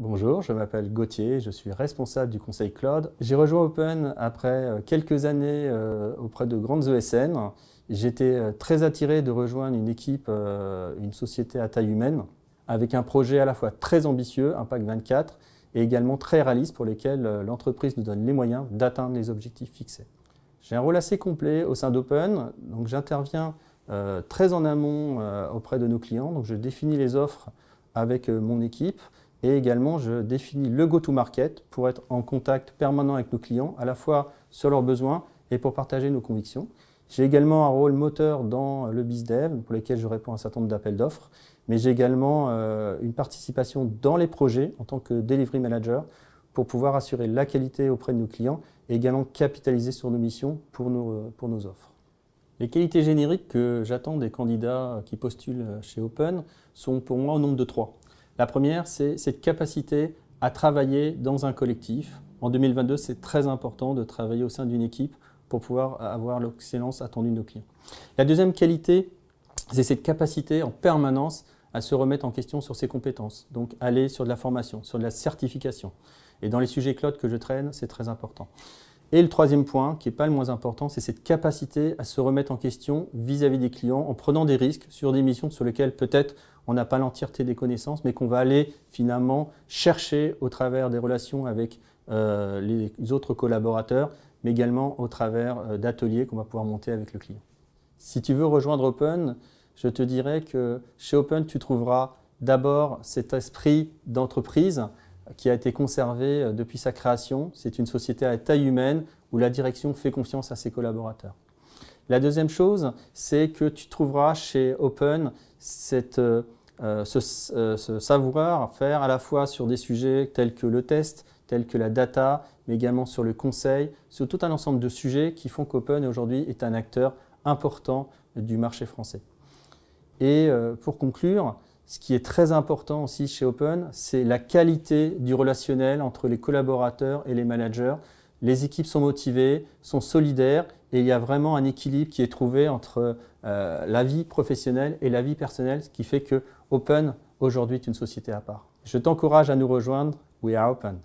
Bonjour, je m'appelle Gauthier, je suis responsable du conseil cloud. J'ai rejoint Open après euh, quelques années euh, auprès de grandes ESN. J'étais euh, très attiré de rejoindre une équipe, une société à taille humaine, avec un projet à la fois très ambitieux, Impact 24, et également très réaliste pour lequel l'entreprise nous donne les moyens d'atteindre les objectifs fixés. J'ai un rôle assez complet au sein d'Open, donc j'interviens très en amont auprès de nos clients, donc je définis les offres avec mon équipe, et également, je définis le go-to-market pour être en contact permanent avec nos clients, à la fois sur leurs besoins et pour partager nos convictions. J'ai également un rôle moteur dans le dev pour lequel je réponds à un certain nombre d'appels d'offres, mais j'ai également euh, une participation dans les projets en tant que delivery manager pour pouvoir assurer la qualité auprès de nos clients et également capitaliser sur nos missions pour nos, euh, pour nos offres. Les qualités génériques que j'attends des candidats qui postulent chez Open sont pour moi au nombre de trois. La première, c'est cette capacité à travailler dans un collectif. En 2022, c'est très important de travailler au sein d'une équipe pour pouvoir avoir l'excellence attendue de nos clients. La deuxième qualité, c'est cette capacité en permanence à se remettre en question sur ses compétences. Donc aller sur de la formation, sur de la certification. Et dans les sujets cloud que je traîne, c'est très important. Et le troisième point, qui n'est pas le moins important, c'est cette capacité à se remettre en question vis-à-vis des clients en prenant des risques sur des missions sur lesquelles peut-être on n'a pas l'entièreté des connaissances, mais qu'on va aller finalement chercher au travers des relations avec euh, les autres collaborateurs, mais également au travers euh, d'ateliers qu'on va pouvoir monter avec le client. Si tu veux rejoindre Open, je te dirais que chez Open, tu trouveras d'abord cet esprit d'entreprise, qui a été conservée euh, depuis sa création. C'est une société à taille humaine où la direction fait confiance à ses collaborateurs. La deuxième chose, c'est que tu trouveras chez Open euh, euh, ce, savoureur savoir faire à la fois sur des sujets tels que le test, tels que la data, mais également sur le conseil, sur tout un ensemble de sujets qui font qu'Open aujourd'hui est un acteur important du marché français. Et pour conclure, ce qui est très important aussi chez Open, c'est la qualité du relationnel entre les collaborateurs et les managers. Les équipes sont motivées, sont solidaires et il y a vraiment un équilibre qui est trouvé entre euh, la vie professionnelle et la vie personnelle, ce qui fait que Open aujourd'hui est une société à part. Je t'encourage à nous rejoindre. We are open.